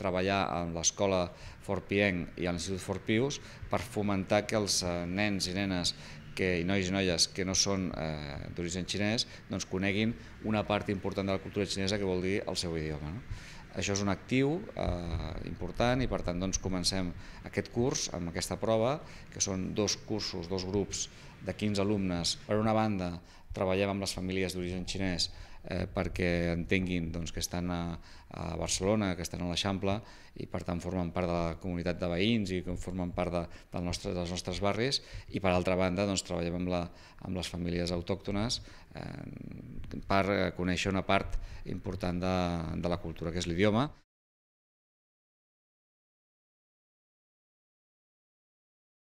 treballar amb l'escola Forpienc i amb l'Institut Pius per fomentar que els eh, nens i nenes que, i nois i noies que no són eh, d'origen xinès doncs coneguin una part important de la cultura xinesa que vol dir el seu idioma. No? Això és un actiu eh, important i per tant doncs, comencem aquest curs amb aquesta prova, que són dos cursos, dos grups de 15 alumnes. Per una banda, treballem amb les famílies d'origen xinès eh, perquè entenguin doncs, que estan a, a Barcelona, que estan a l'Eixample i per tant formen part de la comunitat de veïns i formen part de, del nostre, dels nostres barris i per altra banda doncs, treballem amb, la, amb les famílies autòctones eh, per eh, conèixer una part important de, de la cultura, que és l'idioma.